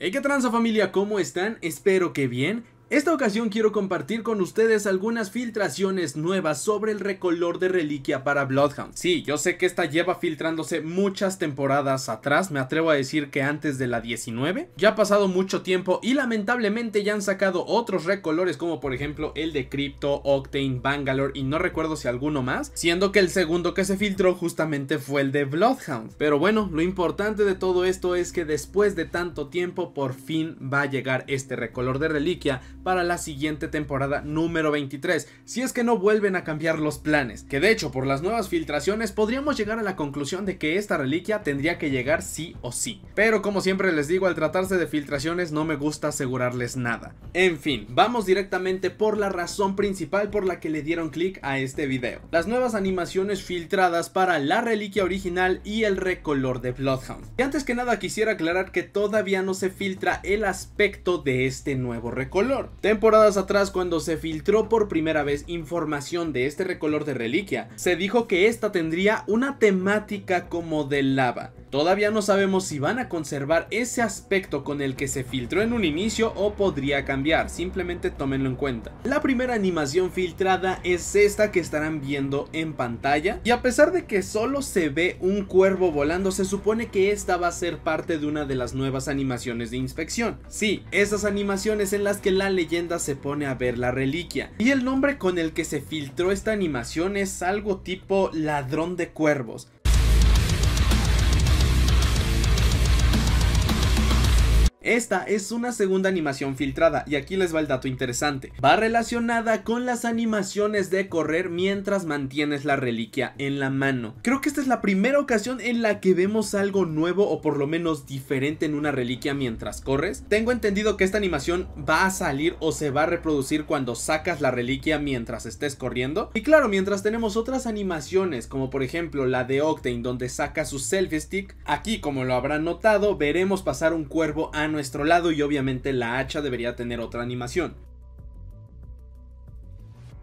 Hey, ¿qué tranza familia? ¿Cómo están? Espero que bien. Esta ocasión quiero compartir con ustedes algunas filtraciones nuevas sobre el recolor de reliquia para Bloodhound. Sí, yo sé que esta lleva filtrándose muchas temporadas atrás, me atrevo a decir que antes de la 19. Ya ha pasado mucho tiempo y lamentablemente ya han sacado otros recolores como por ejemplo el de Crypto, Octane, Bangalore y no recuerdo si alguno más, siendo que el segundo que se filtró justamente fue el de Bloodhound. Pero bueno, lo importante de todo esto es que después de tanto tiempo por fin va a llegar este recolor de reliquia para la siguiente temporada número 23, si es que no vuelven a cambiar los planes, que de hecho por las nuevas filtraciones podríamos llegar a la conclusión de que esta reliquia tendría que llegar sí o sí. Pero como siempre les digo, al tratarse de filtraciones no me gusta asegurarles nada. En fin, vamos directamente por la razón principal por la que le dieron clic a este video. Las nuevas animaciones filtradas para la reliquia original y el recolor de Bloodhound. Y antes que nada quisiera aclarar que todavía no se filtra el aspecto de este nuevo recolor. Temporadas atrás, cuando se filtró por primera vez información de este recolor de reliquia, se dijo que esta tendría una temática como de lava. Todavía no sabemos si van a conservar ese aspecto con el que se filtró en un inicio o podría cambiar, simplemente tómenlo en cuenta. La primera animación filtrada es esta que estarán viendo en pantalla y a pesar de que solo se ve un cuervo volando, se supone que esta va a ser parte de una de las nuevas animaciones de inspección. Sí, esas animaciones en las que la leyenda se pone a ver la reliquia. Y el nombre con el que se filtró esta animación es algo tipo ladrón de cuervos. Esta es una segunda animación filtrada y aquí les va el dato interesante. Va relacionada con las animaciones de correr mientras mantienes la reliquia en la mano. Creo que esta es la primera ocasión en la que vemos algo nuevo o por lo menos diferente en una reliquia mientras corres. Tengo entendido que esta animación va a salir o se va a reproducir cuando sacas la reliquia mientras estés corriendo. Y claro, mientras tenemos otras animaciones como por ejemplo la de Octane donde saca su selfie stick, aquí como lo habrán notado veremos pasar un cuervo a nuestro lado y obviamente la hacha debería tener otra animación.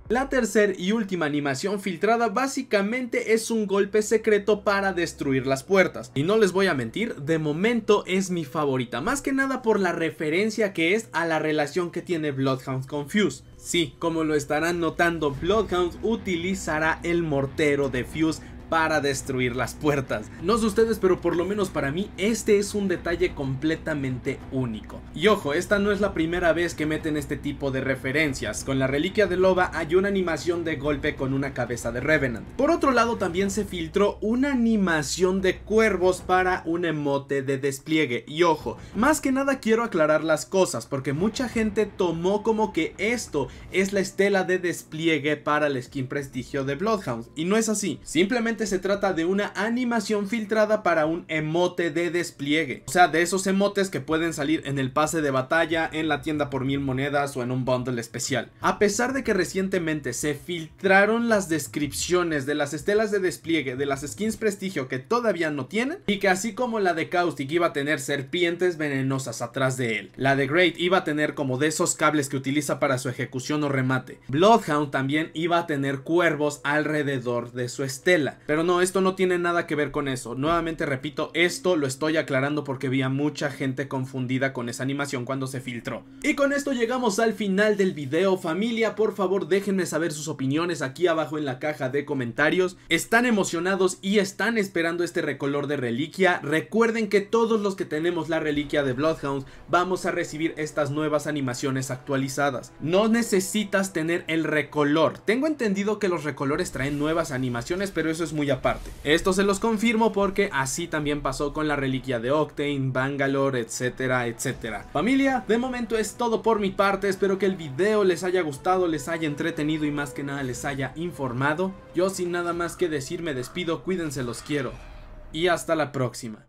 La tercera y última animación filtrada básicamente es un golpe secreto para destruir las puertas. Y no les voy a mentir, de momento es mi favorita, más que nada por la referencia que es a la relación que tiene Bloodhound con Fuse. Sí, como lo estarán notando, Bloodhound utilizará el mortero de Fuse para destruir las puertas. No sé ustedes, pero por lo menos para mí este es un detalle completamente único. Y ojo, esta no es la primera vez que meten este tipo de referencias. Con la reliquia de loba hay una animación de golpe con una cabeza de Revenant. Por otro lado también se filtró una animación de cuervos para un emote de despliegue. Y ojo, más que nada quiero aclarar las cosas porque mucha gente tomó como que esto es la estela de despliegue para el skin prestigio de Bloodhound. Y no es así, simplemente se trata de una animación filtrada para un emote de despliegue. O sea, de esos emotes que pueden salir en el pase de batalla, en la tienda por mil monedas o en un bundle especial. A pesar de que recientemente se filtraron las descripciones de las estelas de despliegue, de las skins prestigio que todavía no tienen, y que así como la de Caustic iba a tener serpientes venenosas atrás de él, la de Great iba a tener como de esos cables que utiliza para su ejecución o remate. Bloodhound también iba a tener cuervos alrededor de su estela. Pero no, esto no tiene nada que ver con eso. Nuevamente repito, esto lo estoy aclarando porque vi a mucha gente confundida con esa animación cuando se filtró. Y con esto llegamos al final del video. Familia, por favor déjenme saber sus opiniones aquí abajo en la caja de comentarios. ¿Están emocionados y están esperando este recolor de reliquia? Recuerden que todos los que tenemos la reliquia de Bloodhounds vamos a recibir estas nuevas animaciones actualizadas. No necesitas tener el recolor. Tengo entendido que los recolores traen nuevas animaciones, pero eso es muy aparte. Esto se los confirmo porque así también pasó con la reliquia de Octane, Bangalore, etcétera, etcétera. Familia, de momento es todo por mi parte, espero que el video les haya gustado, les haya entretenido y más que nada les haya informado. Yo sin nada más que decir me despido, cuídense, los quiero. Y hasta la próxima.